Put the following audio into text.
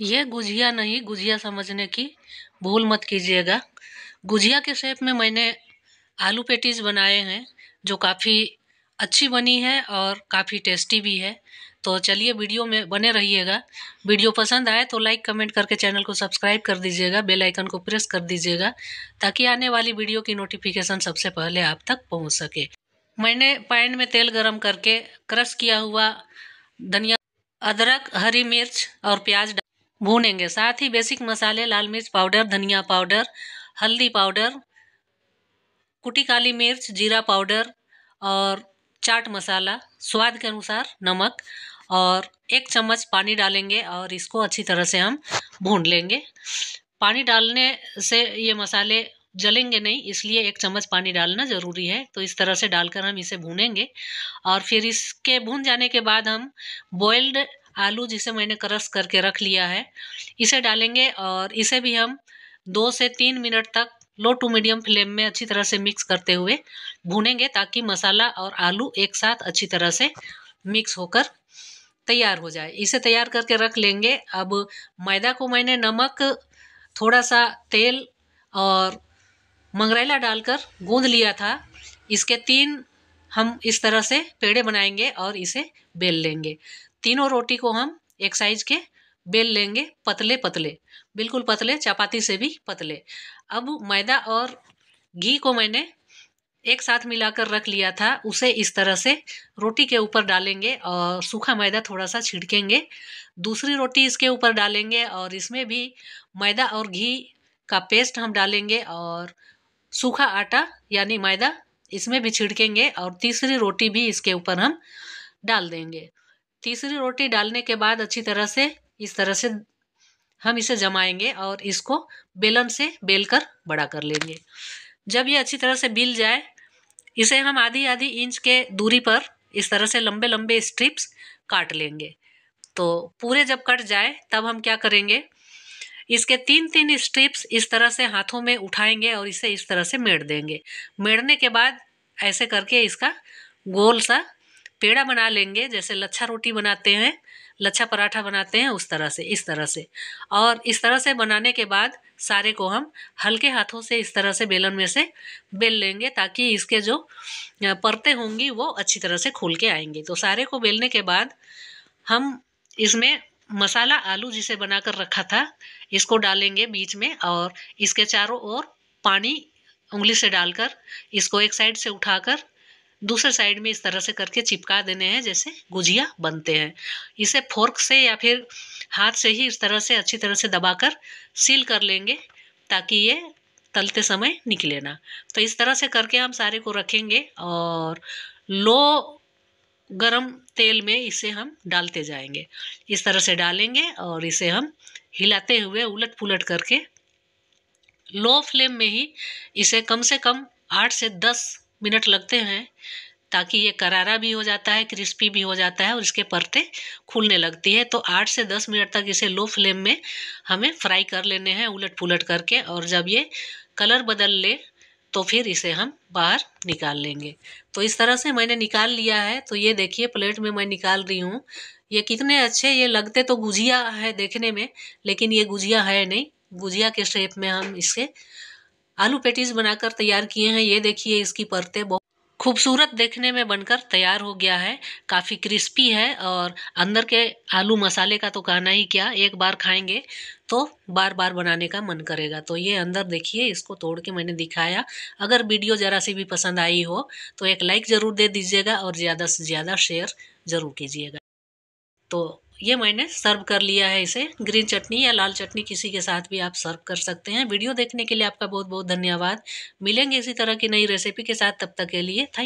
ये गुझिया नहीं गुझिया समझने की भूल मत कीजिएगा गुझिया के शेप में मैंने आलू पेटीज बनाए हैं जो काफ़ी अच्छी बनी है और काफ़ी टेस्टी भी है तो चलिए वीडियो में बने रहिएगा वीडियो पसंद आए तो लाइक कमेंट करके चैनल को सब्सक्राइब कर दीजिएगा बेल आइकन को प्रेस कर दीजिएगा ताकि आने वाली वीडियो की नोटिफिकेशन सबसे पहले आप तक पहुंच सके मैंने पैन में तेल गरम करके क्रश किया हुआ धनिया अदरक हरी मिर्च और प्याज भूनेंगे साथ ही बेसिक मसाले लाल मिर्च पाउडर धनिया पाउडर हल्दी पाउडर कुटी काली मिर्च जीरा पाउडर और चाट मसाला स्वाद के अनुसार नमक और एक चम्मच पानी डालेंगे और इसको अच्छी तरह से हम भून लेंगे पानी डालने से ये मसाले जलेंगे नहीं इसलिए एक चम्मच पानी डालना ज़रूरी है तो इस तरह से डालकर हम इसे भूनेंगे और फिर इसके भून जाने के बाद हम बॉइल्ड आलू जिसे मैंने क्रश करके रख लिया है इसे डालेंगे और इसे भी हम दो से तीन मिनट तक लो टू मीडियम फ्लेम में अच्छी तरह से मिक्स करते हुए भूनेंगे ताकि मसाला और आलू एक साथ अच्छी तरह से मिक्स होकर तैयार हो जाए इसे तैयार करके रख लेंगे अब मैदा को मैंने नमक थोड़ा सा तेल और मंगरेला डालकर गूंद लिया था इसके तीन हम इस तरह से पेड़े बनाएंगे और इसे बेल लेंगे तीनों रोटी को हम एक साइज के बेल लेंगे पतले पतले बिल्कुल पतले चपाती से भी पतले अब मैदा और घी को मैंने एक साथ मिलाकर रख लिया था उसे इस तरह से रोटी के ऊपर डालेंगे और सूखा मैदा थोड़ा सा छिड़केंगे दूसरी रोटी इसके ऊपर डालेंगे और इसमें भी मैदा और घी का पेस्ट हम डालेंगे और सूखा आटा यानी मैदा इसमें भी छिड़केंगे और तीसरी रोटी भी इसके ऊपर हम डाल देंगे तीसरी रोटी डालने के बाद अच्छी तरह से इस तरह से हम इसे जमाएंगे और इसको बेलन से बेल कर बड़ा कर लेंगे जब ये अच्छी तरह से बिल जाए इसे हम आधी आधी इंच के दूरी पर इस तरह से लंबे लंबे स्ट्रिप्स काट लेंगे तो पूरे जब कट जाए तब हम क्या करेंगे इसके तीन तीन स्ट्रिप्स इस तरह से हाथों में उठाएंगे और इसे इस तरह से मेड़ देंगे मेड़ने के बाद ऐसे करके इसका गोल सा पेड़ा बना लेंगे जैसे लच्छा रोटी बनाते हैं लच्छा पराठा बनाते हैं उस तरह से इस तरह से और इस तरह से बनाने के बाद सारे को हम हल्के हाथों से इस तरह से बेलन में से बेल लेंगे ताकि इसके जो परतें होंगी वो अच्छी तरह से खुल के आएंगे तो सारे को बेलने के बाद हम इसमें मसाला आलू जिसे बनाकर रखा था इसको डालेंगे बीच में और इसके चारों ओर पानी उंगली से डालकर इसको एक साइड से उठाकर दूसरे साइड में इस तरह से करके चिपका देने हैं जैसे गुजिया बनते हैं इसे फोर्क से या फिर हाथ से ही इस तरह से अच्छी तरह से दबाकर सील कर लेंगे ताकि ये तलते समय निकले ना तो इस तरह से करके हम सारे को रखेंगे और लो गरम तेल में इसे हम डालते जाएंगे इस तरह से डालेंगे और इसे हम हिलाते हुए उलट पुलट करके लो फ्लेम में ही इसे कम से कम आठ से दस मिनट लगते हैं ताकि ये करारा भी हो जाता है क्रिस्पी भी हो जाता है और इसके परते खुलने लगती है तो आठ से दस मिनट तक इसे लो फ्लेम में हमें फ्राई कर लेने हैं उलट पुलट करके और जब ये कलर बदल ले तो फिर इसे हम बाहर निकाल लेंगे तो इस तरह से मैंने निकाल लिया है तो ये देखिए प्लेट में मैं निकाल रही हूँ ये कितने अच्छे ये लगते तो गुजिया है देखने में लेकिन ये गुजिया है नहीं गुजिया के शेप में हम इसे आलू पेटीज बनाकर तैयार किए हैं ये देखिए इसकी परतें बहुत खूबसूरत देखने में बनकर तैयार हो गया है काफ़ी क्रिस्पी है और अंदर के आलू मसाले का तो कहना ही क्या एक बार खाएंगे तो बार बार बनाने का मन करेगा तो ये अंदर देखिए इसको तोड़ के मैंने दिखाया अगर वीडियो ज़रा सी भी पसंद आई हो तो एक लाइक ज़रूर दे दीजिएगा और ज़्यादा से ज़्यादा शेयर ज़रूर कीजिएगा तो ये मैंने सर्व कर लिया है इसे ग्रीन चटनी या लाल चटनी किसी के साथ भी आप सर्व कर सकते हैं वीडियो देखने के लिए आपका बहुत बहुत धन्यवाद मिलेंगे इसी तरह की नई रेसिपी के साथ तब तक के लिए थैंक